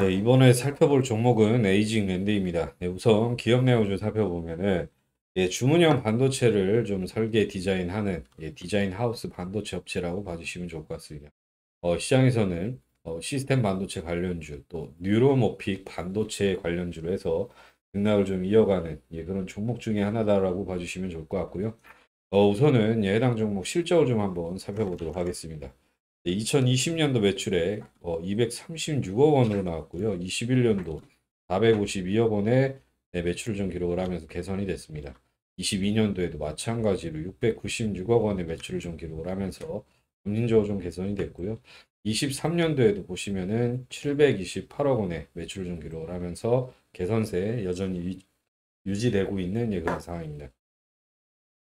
네, 이번에 살펴볼 종목은 에이징 랜드입니다. 네, 우선 기업 내용 좀 살펴보면은 예, 주문형 반도체를 좀 설계 디자인하는 예, 디자인 하우스 반도체 업체라고 봐주시면 좋을 것 같습니다. 어, 시장에서는 어, 시스템 반도체 관련주 또 뉴로모픽 반도체 관련주로 해서 등락을 좀 이어가는 예, 그런 종목 중에 하나다라고 봐주시면 좋을 것 같고요. 어, 우선은 예, 해당 종목 실적을 좀 한번 살펴보도록 하겠습니다. 2020년도 매출액 236억 어, 원으로 나왔고요. 21년도 452억 원의 매출을 좀 기록을 하면서 개선이 됐습니다. 22년도에도 마찬가지로 696억 원의 매출을 좀 기록을 하면서 점진적으로 좀 개선이 됐고요. 23년도에도 보시면은 728억 원의 매출을 좀 기록을 하면서 개선세 여전히 유지되고 있는 예, 그런 상황입니다.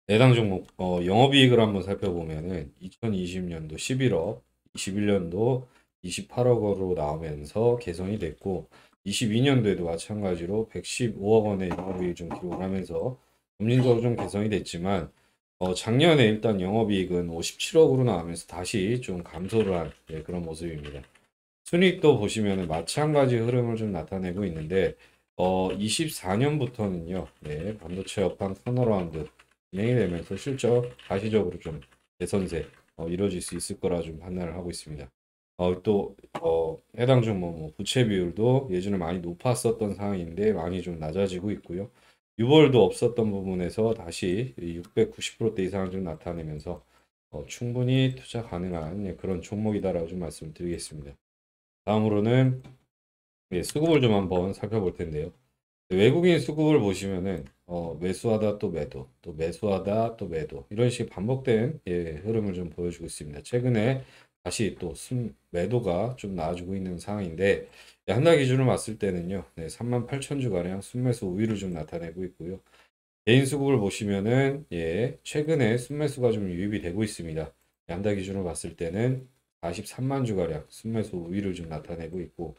내당 종목 어, 영업이익을 한번 살펴보면은 2020년도 11억, 21년도 28억으로 나오면서 개선이 됐고 22년도에도 마찬가지로 115억 원의 영업이익을 좀 기록하면서 을 점진적으로 좀 개선이 됐지만 어, 작년에 일단 영업이익은 57억으로 나오면서 다시 좀 감소를 한 예, 그런 모습입니다. 순이익도 보시면 마찬가지 흐름을 좀 나타내고 있는데 어, 24년부터는요 네, 반도체 업황 턴어라운드 진행이 되면서 실적 가시적으로 좀개선세 어, 이루어질 수 있을 거라 좀 판단을 하고 있습니다. 어, 또 어, 해당 종목 뭐, 뭐 부채 비율도 예전에 많이 높았었던 상황인데 많이 좀 낮아지고 있고요. 유월도 없었던 부분에서 다시 690%대 이상을 좀 나타내면서 어, 충분히 투자 가능한 예, 그런 종목이다라고 좀 말씀드리겠습니다. 다음으로는 예, 수급을 좀 한번 살펴볼 텐데요. 외국인 수급을 보시면은 어, 매수하다 또 매도, 또 매수하다 또 매도 이런 식의 반복된 예, 흐름을 좀 보여주고 있습니다. 최근에 다시 또 순, 매도가 좀 나아지고 있는 상황인데 예, 한달 기준으로 봤을 때는요. 네, 38,000주 가량 순매수 우위를 좀 나타내고 있고요. 개인 수급을 보시면은 예, 최근에 순매수가 좀 유입이 되고 있습니다. 예, 한달 기준으로 봤을 때는 43만 주 가량 순매수 우위를 좀 나타내고 있고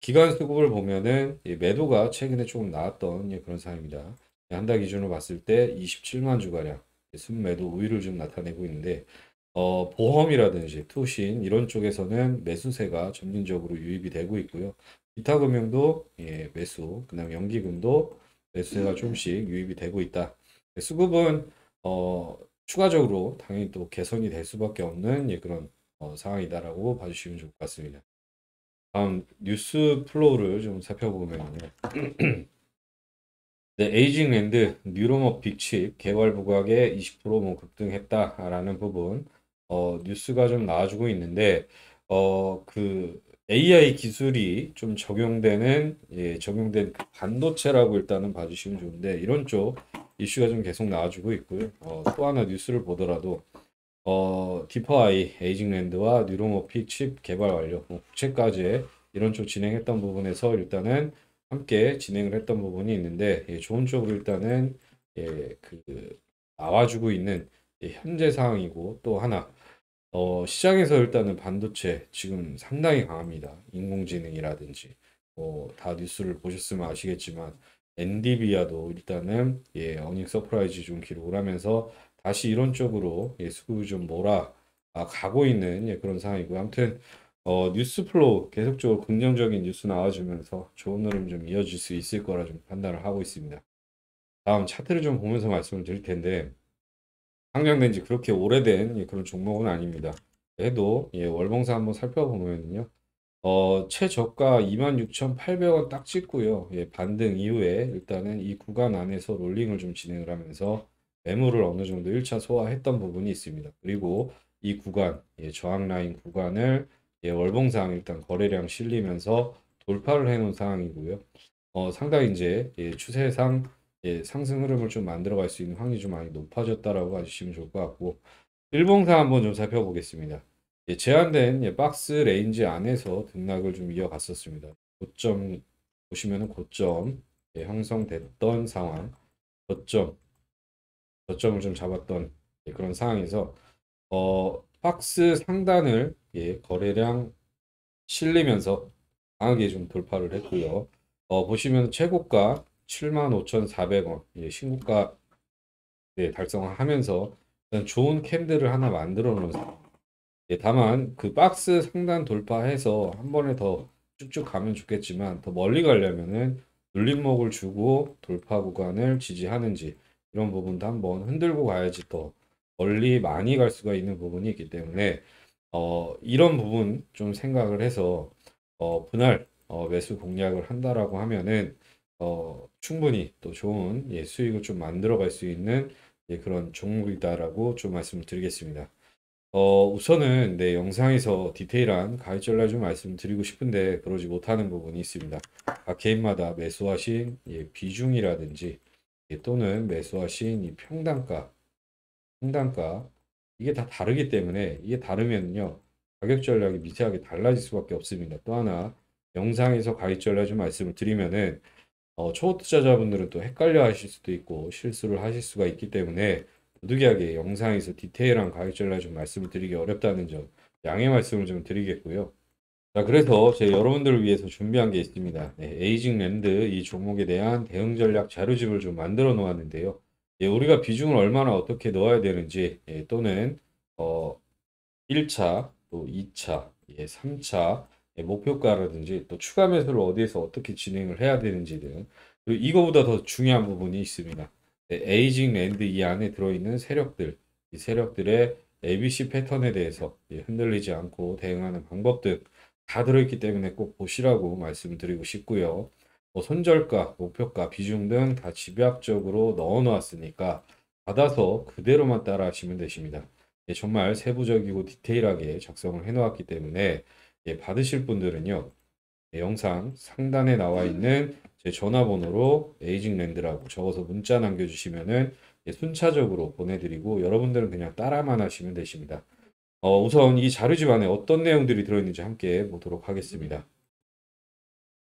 기간 수급을 보면은 예, 매도가 최근에 조금 나왔던 예, 그런 상황입니다. 네, 한달 기준으로 봤을 때 27만 주가량 순매도 우위를 좀 나타내고 있는데 어, 보험이라든지 투신 이런 쪽에서는 매수세가 점진적으로 유입이 되고 있고요. 기타금융도 예, 매수, 그다음 연기금도 매수세가 조금씩 유입이 되고 있다. 네, 수급은 어, 추가적으로 당연히 또 개선이 될 수밖에 없는 예, 그런 어, 상황이다라고 봐주시면 좋을 것 같습니다. 다음 뉴스 플로우를 좀 살펴보면 네, 에이징 랜드 뉴로머픽 칩 개발 부각에 20%뭐 급등했다라는 부분 어, 뉴스가 좀 나와주고 있는데 어, 그 AI 기술이 좀 적용되는 예, 적용된 그 반도체라고 일단은 봐주시면 좋은데 이런 쪽 이슈가 좀 계속 나와주고 있고요. 어, 또 하나 뉴스를 보더라도 어, 디퍼아이 에이징랜드와 뉴로머픽칩 개발 완료, 뭐 국채까지 이런 쪽 진행했던 부분에서 일단은 함께 진행을 했던 부분이 있는데 예, 좋은 쪽으로 일단은 예, 그 나와주고 있는 예, 현재 상황이고 또 하나 어, 시장에서 일단은 반도체 지금 상당히 강합니다. 인공지능이라든지 뭐 다 뉴스를 보셨으면 아시겠지만 엔디비아도 일단은 예, 어닝 서프라이즈 좀 기록을 하면서 다시 이런 쪽으로 예, 수급이 좀 몰아 가고 있는 예, 그런 상황이고 아무튼 어, 뉴스 플로우 계속적으로 긍정적인 뉴스 나와주면서 좋은 흐름 좀 이어질 수 있을 거라 좀 판단을 하고 있습니다. 다음 차트를 좀 보면서 말씀을 드릴 텐데 상장된 지 그렇게 오래된 예, 그런 종목은 아닙니다. 해도 예, 월봉사 한번 살펴보면요. 어, 최저가 26,800원 딱 찍고요. 예, 반등 이후에 일단은 이 구간 안에서 롤링을 좀 진행을 하면서 매물을 어느 정도 1차 소화했던 부분이 있습니다. 그리고 이 구간, 예, 저항 라인 구간을 예, 월봉상 일단 거래량 실리면서 돌파를 해놓은 상황이고요. 어, 상당히 이제 예, 추세상 예, 상승 흐름을 좀 만들어갈 수 있는 확률이 좀 많이 높아졌다라고 봐주시면 좋을 것 같고 일봉상 한번 좀 살펴보겠습니다. 예, 제한된 예, 박스 레인지 안에서 등락을 좀 이어갔었습니다. 고점 보시면 고점 예, 형성됐던 상황, 고점, 저점을좀 잡았던 예, 그런 상황에서 어, 박스 상단을 예, 거래량 실리면서 강하게 좀 돌파를 했고요. 어, 보시면 최고가 75,400원 예, 신고가 네, 달성하면서 일단 좋은 캔들을 하나 만들어 놓은 예, 다만 그 박스 상단 돌파해서 한 번에 더 쭉쭉 가면 좋겠지만 더 멀리 가려면은 눌림목을 주고 돌파 구간을 지지하는지 이런 부분도 한번 흔들고 가야지 또 멀리 많이 갈 수가 있는 부분이 있기 때문에 어, 이런 부분 좀 생각을 해서 어, 분할 어, 매수 공략을 한다라고 하면은 어, 충분히 또 좋은 예, 수익을 좀 만들어갈 수 있는 예, 그런 종목이다라고 좀 말씀드리겠습니다. 어, 우선은 내 네, 영상에서 디테일한 가이드 전략 좀 말씀드리고 싶은데 그러지 못하는 부분이 있습니다. 각 개인마다 매수하신 예, 비중이라든지 예, 또는 매수하신 이 평단가 상단가 이게 다 다르기 때문에 이게 다르면요 가격 전략이 미세하게 달라질 수밖에 없습니다. 또 하나 영상에서 가격 전략 좀 말씀을 드리면은 어, 초보 투자자분들은 또 헷갈려 하실 수도 있고 실수를 하실 수가 있기 때문에 부득이하게 영상에서 디테일한 가격 전략 좀 말씀을 드리기 어렵다는 점 양해 말씀을 좀 드리겠고요. 자 그래서 제 여러분들을 위해서 준비한 게 있습니다. 네, 에이징 랜드 이 종목에 대한 대응 전략 자료집을 좀 만들어 놓았는데요. 예, 우리가 비중을 얼마나 어떻게 넣어야 되는지 예, 또는 어, 1차, 또 2차, 예, 3차 예, 목표가라든지 또 추가 매수를 어디에서 어떻게 진행을 해야 되는지 등 그리고 이거보다 더 중요한 부분이 있습니다. 예, 에이징 랜드 이 안에 들어있는 세력들, 이 세력들의 ABC 패턴에 대해서 예, 흔들리지 않고 대응하는 방법 등 다 들어있기 때문에 꼭 보시라고 말씀 드리고 싶고요. 뭐 손절가, 목표가, 비중 등 다 집약적으로 넣어 놓았으니까 받아서 그대로만 따라 하시면 되십니다. 예, 정말 세부적이고 디테일하게 작성을 해 놓았기 때문에 예, 받으실 분들은요. 예, 영상 상단에 나와 있는 제 전화번호로 에이징랜드라고 적어서 문자 남겨주시면은 예, 순차적으로 보내드리고 여러분들은 그냥 따라만 하시면 되십니다. 어, 우선 이 자료집 안에 어떤 내용들이 들어있는지 함께 보도록 하겠습니다.